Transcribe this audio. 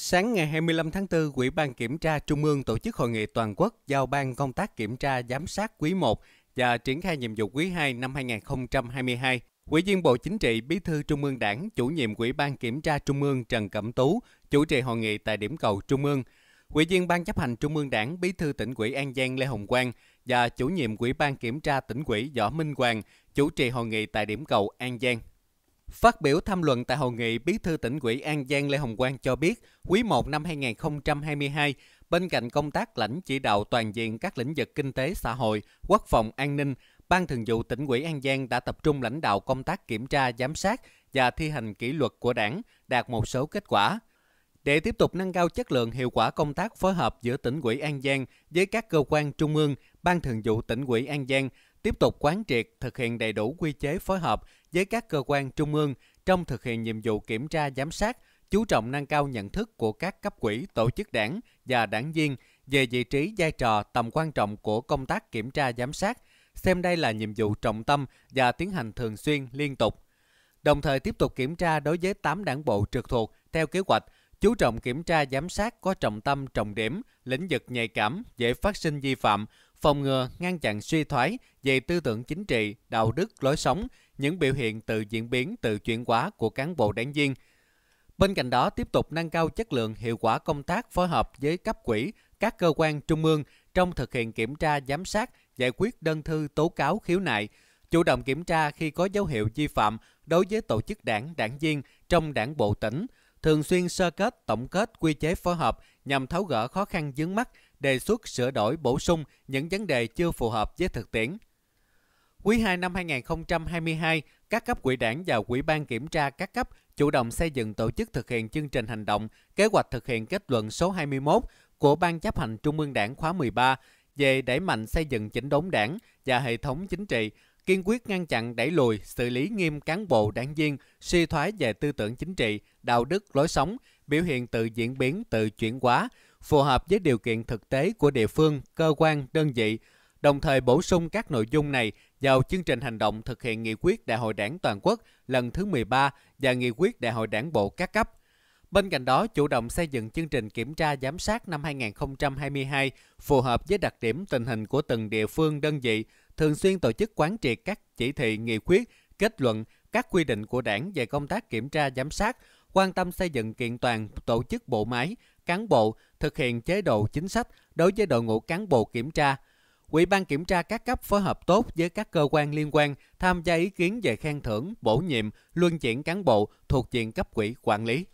Sáng ngày 25 tháng 4, Ủy ban Kiểm tra Trung ương tổ chức hội nghị toàn quốc giao ban công tác kiểm tra giám sát quý 1 và triển khai nhiệm vụ quý 2 năm 2022. Ủy viên Bộ Chính trị, Bí thư Trung ương Đảng, chủ nhiệm Ủy ban Kiểm tra Trung ương Trần Cẩm Tú chủ trì hội nghị tại điểm cầu Trung ương. Ủy viên Ban chấp hành Trung ương Đảng, Bí thư tỉnh ủy An Giang Lê Hồng Quang và chủ nhiệm Ủy ban Kiểm tra tỉnh ủy Võ Minh Hoàng chủ trì hội nghị tại điểm cầu An Giang. Phát biểu tham luận tại hội nghị, Bí thư tỉnh ủy An Giang Lê Hồng Quang cho biết, quý 1 năm 2022, bên cạnh công tác lãnh chỉ đạo toàn diện các lĩnh vực kinh tế xã hội, quốc phòng an ninh, Ban Thường vụ tỉnh ủy An Giang đã tập trung lãnh đạo công tác kiểm tra, giám sát và thi hành kỷ luật của Đảng, đạt một số kết quả. Để tiếp tục nâng cao chất lượng hiệu quả công tác phối hợp giữa tỉnh ủy An Giang với các cơ quan trung ương, Ban Thường vụ tỉnh ủy An Giang, tiếp tục quán triệt thực hiện đầy đủ quy chế phối hợp với các cơ quan trung ương trong thực hiện nhiệm vụ kiểm tra giám sát, chú trọng nâng cao nhận thức của các cấp quỹ, tổ chức đảng và đảng viên về vị trí, vai trò, tầm quan trọng của công tác kiểm tra giám sát, xem đây là nhiệm vụ trọng tâm và tiến hành thường xuyên liên tục. Đồng thời tiếp tục kiểm tra đối với 8 đảng bộ trực thuộc theo kế hoạch, chú trọng kiểm tra giám sát có trọng tâm trọng điểm, lĩnh vực nhạy cảm, dễ phát sinh vi phạm, phòng ngừa, ngăn chặn suy thoái về tư tưởng chính trị, đạo đức, lối sống, những biểu hiện tự diễn biến, tự chuyển hóa của cán bộ đảng viên. Bên cạnh đó, tiếp tục nâng cao chất lượng hiệu quả công tác phối hợp với cấp quỹ, các cơ quan trung ương trong thực hiện kiểm tra giám sát, giải quyết đơn thư tố cáo khiếu nại, chủ động kiểm tra khi có dấu hiệu vi phạm đối với tổ chức đảng, đảng viên trong đảng bộ tỉnh, thường xuyên sơ kết, tổng kết quy chế phối hợp nhằm tháo gỡ khó khăn vướng mắt, đề xuất sửa đổi bổ sung những vấn đề chưa phù hợp với thực tiễn. Quý 2 năm 2022, các cấp quỹ đảng và quỹ ban kiểm tra các cấp chủ động xây dựng tổ chức thực hiện chương trình hành động, kế hoạch thực hiện kết luận số 21 của Ban chấp hành Trung ương Đảng khóa 13 về đẩy mạnh xây dựng chỉnh đốn đảng và hệ thống chính trị, kiên quyết ngăn chặn đẩy lùi, xử lý nghiêm cán bộ đảng viên suy thoái về tư tưởng chính trị, đạo đức, lối sống, biểu hiện tự diễn biến, tự chuyển hóa, phù hợp với điều kiện thực tế của địa phương, cơ quan, đơn vị, đồng thời bổ sung các nội dung này vào chương trình hành động thực hiện nghị quyết Đại hội Đảng toàn quốc lần thứ 13 và nghị quyết Đại hội Đảng bộ các cấp. Bên cạnh đó, chủ động xây dựng chương trình kiểm tra giám sát năm 2022 phù hợp với đặc điểm tình hình của từng địa phương đơn vị, thường xuyên tổ chức quán triệt các chỉ thị, nghị quyết, kết luận, các quy định của Đảng về công tác kiểm tra giám sát, quan tâm xây dựng kiện toàn tổ chức bộ máy, cán bộ thực hiện chế độ chính sách đối với đội ngũ cán bộ kiểm tra. Ủy ban kiểm tra các cấp phối hợp tốt với các cơ quan liên quan tham gia ý kiến về khen thưởng, bổ nhiệm, luân chuyển cán bộ thuộc diện cấp quỹ quản lý.